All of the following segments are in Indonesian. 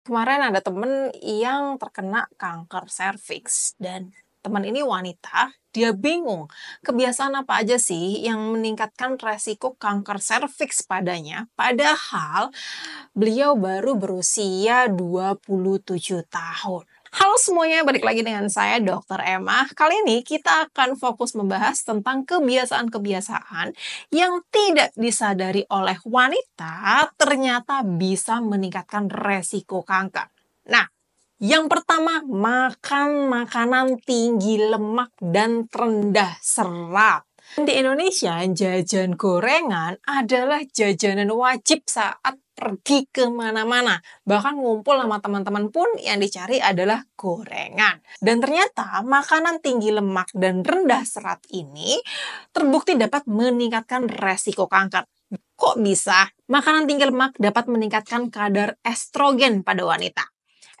Kemarin ada temen yang terkena kanker serviks dan teman ini wanita, dia bingung kebiasaan apa aja sih yang meningkatkan resiko kanker serviks padanya padahal beliau baru berusia 27 tahun. Halo semuanya, balik lagi dengan saya Dr. Emma. Kali ini kita akan fokus membahas tentang kebiasaan-kebiasaan yang tidak disadari oleh wanita ternyata bisa meningkatkan resiko kanker. Nah, yang pertama, makan makanan tinggi lemak dan rendah serat. Di Indonesia, jajan gorengan adalah jajanan wajib saat pergi kemana-mana. Bahkan ngumpul sama teman-teman pun yang dicari adalah gorengan. Dan ternyata makanan tinggi lemak dan rendah serat ini terbukti dapat meningkatkan resiko kanker. Kok bisa? Makanan tinggi lemak dapat meningkatkan kadar estrogen pada wanita.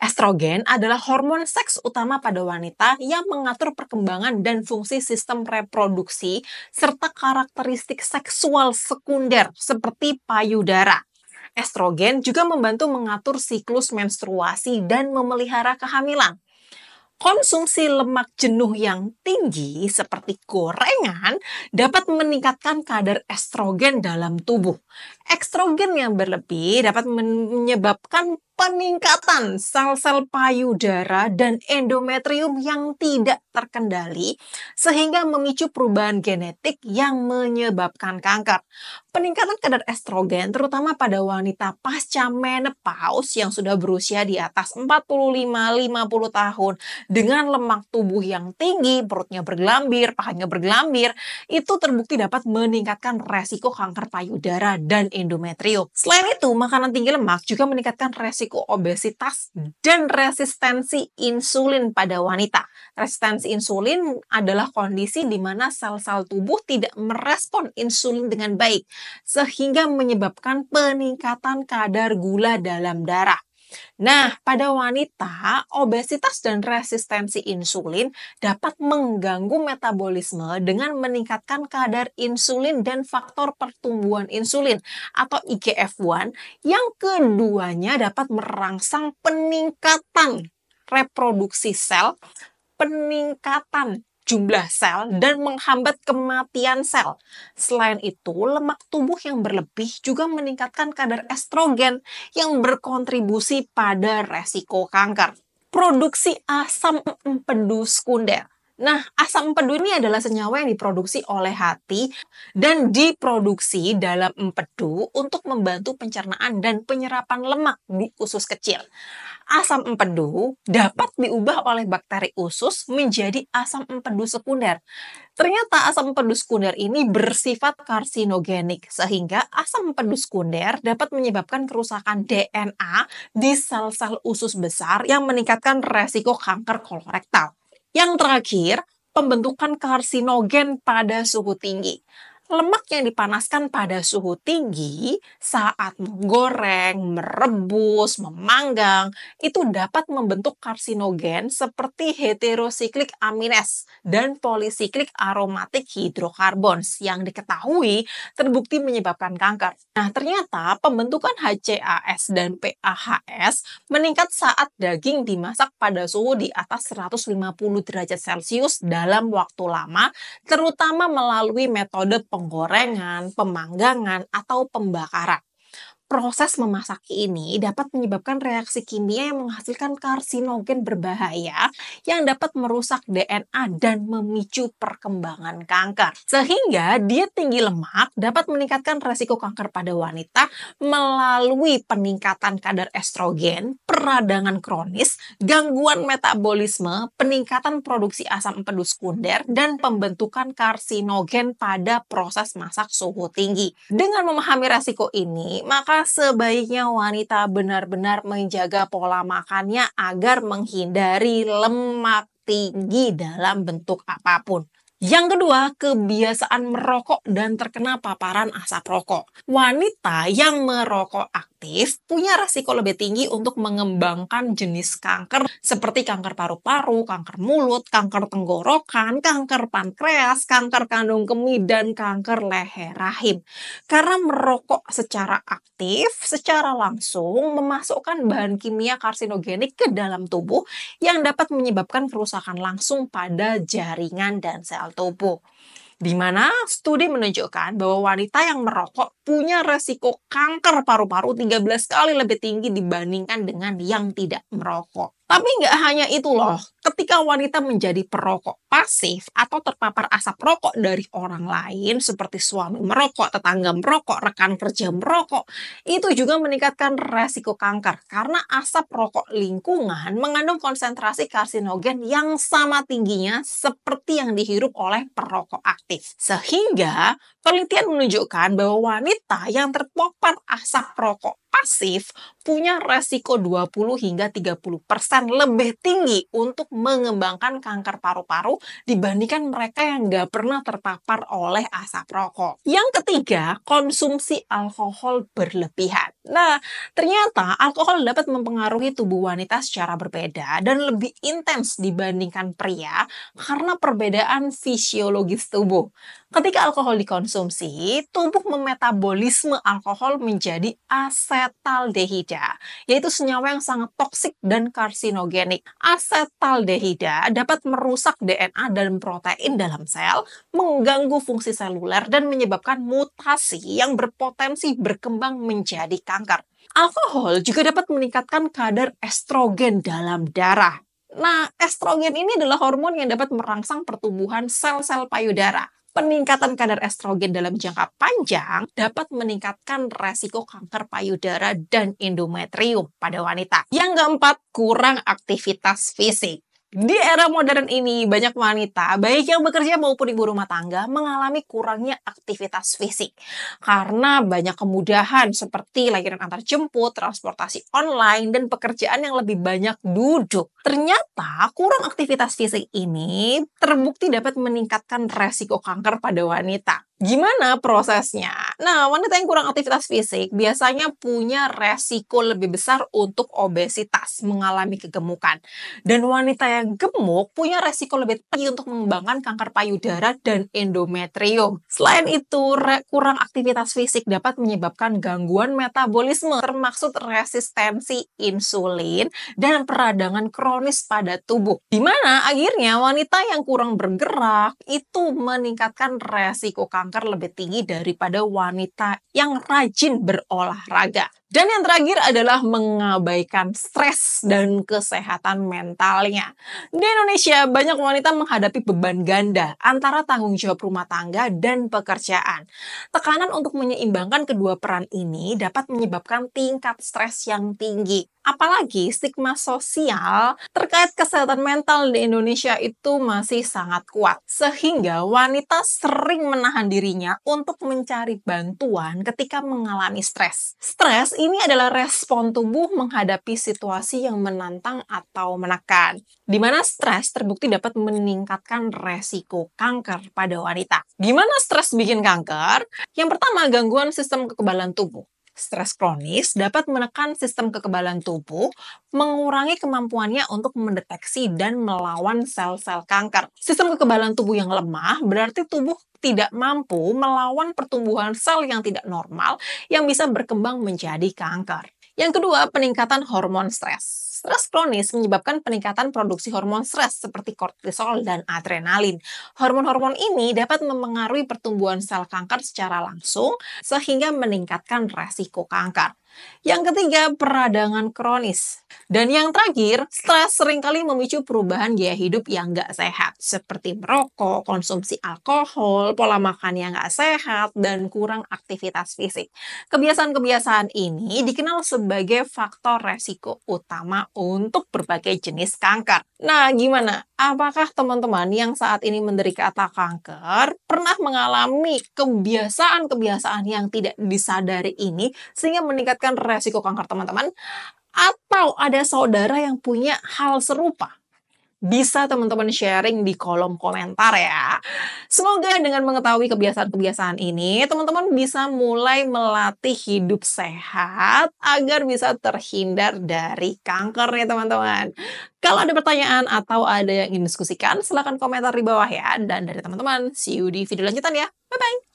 Estrogen adalah hormon seks utama pada wanita yang mengatur perkembangan dan fungsi sistem reproduksi serta karakteristik seksual sekunder seperti payudara. Estrogen juga membantu mengatur siklus menstruasi dan memelihara kehamilan. Konsumsi lemak jenuh yang tinggi seperti gorengan dapat meningkatkan kadar estrogen dalam tubuh. Estrogen yang berlebih dapat menyebabkan peningkatan sel-sel payudara dan endometrium yang tidak terkendali sehingga memicu perubahan genetik yang menyebabkan kanker. Peningkatan kadar estrogen terutama pada wanita pasca menopause yang sudah berusia di atas 45-50 tahun dengan lemak tubuh yang tinggi, perutnya bergelambir, pahanya bergelambir, itu terbukti dapat meningkatkan resiko kanker payudara dan endometrium endometrium. Selain itu, makanan tinggi lemak juga meningkatkan resiko obesitas dan resistensi insulin pada wanita. Resistensi insulin adalah kondisi di mana sel-sel tubuh tidak merespon insulin dengan baik, sehingga menyebabkan peningkatan kadar gula dalam darah. Nah, pada wanita, obesitas dan resistensi insulin dapat mengganggu metabolisme dengan meningkatkan kadar insulin dan faktor pertumbuhan insulin atau IGF-1 yang keduanya dapat merangsang peningkatan reproduksi sel, peningkatan jumlah sel dan menghambat kematian sel. Selain itu, lemak tubuh yang berlebih juga meningkatkan kadar estrogen yang berkontribusi pada resiko kanker. Produksi asam empedu sekunder Nah, asam empedu ini adalah senyawa yang diproduksi oleh hati dan diproduksi dalam empedu untuk membantu pencernaan dan penyerapan lemak di usus kecil. Asam empedu dapat diubah oleh bakteri usus menjadi asam empedu sekunder. Ternyata asam empedu sekunder ini bersifat karsinogenik sehingga asam empedu sekunder dapat menyebabkan kerusakan DNA di sel-sel usus besar yang meningkatkan resiko kanker kolorektal. Yang terakhir, pembentukan karsinogen pada suhu tinggi lemak yang dipanaskan pada suhu tinggi saat menggoreng, merebus, memanggang itu dapat membentuk karsinogen seperti heterosiklik amines dan polisiklik aromatik hidrokarbon yang diketahui terbukti menyebabkan kanker. Nah, ternyata pembentukan HCAS dan PAHS meningkat saat daging dimasak pada suhu di atas 150 derajat Celcius dalam waktu lama, terutama melalui metode penggorengan, pemanggangan, atau pembakaran proses memasak ini dapat menyebabkan reaksi kimia yang menghasilkan karsinogen berbahaya yang dapat merusak DNA dan memicu perkembangan kanker. Sehingga diet tinggi lemak dapat meningkatkan resiko kanker pada wanita melalui peningkatan kadar estrogen, peradangan kronis, gangguan metabolisme, peningkatan produksi asam pedus sekunder, dan pembentukan karsinogen pada proses masak suhu tinggi. Dengan memahami resiko ini, maka sebaiknya wanita benar-benar menjaga pola makannya agar menghindari lemak tinggi dalam bentuk apapun. Yang kedua, kebiasaan merokok dan terkena paparan asap rokok. Wanita yang merokok aktif aktif punya resiko lebih tinggi untuk mengembangkan jenis kanker seperti kanker paru-paru, kanker mulut, kanker tenggorokan, kanker pankreas, kanker kandung kemih, dan kanker leher rahim. Karena merokok secara aktif, secara langsung memasukkan bahan kimia karsinogenik ke dalam tubuh yang dapat menyebabkan kerusakan langsung pada jaringan dan sel tubuh di mana studi menunjukkan bahwa wanita yang merokok punya resiko kanker paru-paru 13 kali lebih tinggi dibandingkan dengan yang tidak merokok. Tapi nggak hanya itu loh, ketika wanita menjadi perokok pasif atau terpapar asap rokok dari orang lain seperti suami merokok, tetangga merokok, rekan kerja merokok, itu juga meningkatkan resiko kanker karena asap rokok lingkungan mengandung konsentrasi karsinogen yang sama tingginya seperti yang dihirup oleh perokok aktif. Sehingga Penelitian menunjukkan bahwa wanita yang terpapar asap rokok pasif punya resiko 20 hingga 30 persen lebih tinggi untuk mengembangkan kanker paru-paru dibandingkan mereka yang nggak pernah terpapar oleh asap rokok. Yang ketiga, konsumsi alkohol berlebihan. Nah, ternyata alkohol dapat mempengaruhi tubuh wanita secara berbeda dan lebih intens dibandingkan pria karena perbedaan fisiologis tubuh. Ketika alkohol dikonsumsi, tubuh memetabolisme alkohol menjadi asetaldehida, yaitu senyawa yang sangat toksik dan karsinogenik. Asetaldehida dapat merusak DNA dan protein dalam sel, mengganggu fungsi seluler, dan menyebabkan mutasi yang berpotensi berkembang menjadi kanker. Alkohol juga dapat meningkatkan kadar estrogen dalam darah. Nah, estrogen ini adalah hormon yang dapat merangsang pertumbuhan sel-sel payudara. Peningkatan kadar estrogen dalam jangka panjang dapat meningkatkan resiko kanker payudara dan endometrium pada wanita. Yang keempat, kurang aktivitas fisik. Di era modern ini, banyak wanita, baik yang bekerja maupun ibu rumah tangga, mengalami kurangnya aktivitas fisik. Karena banyak kemudahan seperti layanan antar jemput, transportasi online, dan pekerjaan yang lebih banyak duduk. Ternyata, kurang aktivitas fisik ini terbukti dapat meningkatkan resiko kanker pada wanita. Gimana prosesnya? Nah, wanita yang kurang aktivitas fisik biasanya punya resiko lebih besar untuk obesitas, mengalami kegemukan. Dan wanita yang gemuk punya resiko lebih tinggi untuk mengembangkan kanker payudara dan endometrium. Selain itu, kurang aktivitas fisik dapat menyebabkan gangguan metabolisme, termasuk resistensi insulin dan peradangan kronis pada tubuh. Di mana akhirnya wanita yang kurang bergerak itu meningkatkan resiko kanker lebih tinggi daripada wanita wanita yang rajin berolahraga. Dan yang terakhir adalah mengabaikan stres dan kesehatan mentalnya. Di Indonesia, banyak wanita menghadapi beban ganda antara tanggung jawab rumah tangga dan pekerjaan. Tekanan untuk menyeimbangkan kedua peran ini dapat menyebabkan tingkat stres yang tinggi. Apalagi stigma sosial terkait kesehatan mental di Indonesia itu masih sangat kuat, sehingga wanita sering menahan dirinya untuk mencari bantuan ketika mengalami stres. Stres ini adalah respon tubuh menghadapi situasi yang menantang atau menekan, di mana stres terbukti dapat meningkatkan resiko kanker pada wanita. Gimana stres bikin kanker? Yang pertama, gangguan sistem kekebalan tubuh. Stres kronis dapat menekan sistem kekebalan tubuh, mengurangi kemampuannya untuk mendeteksi dan melawan sel-sel kanker. Sistem kekebalan tubuh yang lemah berarti tubuh tidak mampu melawan pertumbuhan sel yang tidak normal yang bisa berkembang menjadi kanker. Yang kedua, peningkatan hormon stres. Stres kronis menyebabkan peningkatan produksi hormon stres seperti kortisol dan adrenalin. Hormon-hormon ini dapat mempengaruhi pertumbuhan sel kanker secara langsung sehingga meningkatkan resiko kanker. Yang ketiga, peradangan kronis. Dan yang terakhir, stres seringkali memicu perubahan gaya hidup yang nggak sehat, seperti merokok, konsumsi alkohol, pola makan yang nggak sehat, dan kurang aktivitas fisik. Kebiasaan-kebiasaan ini dikenal sebagai faktor resiko utama untuk berbagai jenis kanker. Nah, gimana? Apakah teman-teman yang saat ini menderita kanker pernah mengalami kebiasaan-kebiasaan yang tidak disadari ini sehingga meningkatkan resiko kanker teman-teman? Atau ada saudara yang punya hal serupa? bisa teman-teman sharing di kolom komentar ya. Semoga dengan mengetahui kebiasaan-kebiasaan ini, teman-teman bisa mulai melatih hidup sehat agar bisa terhindar dari kanker ya teman-teman. Kalau ada pertanyaan atau ada yang ingin diskusikan, silahkan komentar di bawah ya. Dan dari teman-teman, see you di video lanjutan ya. Bye-bye!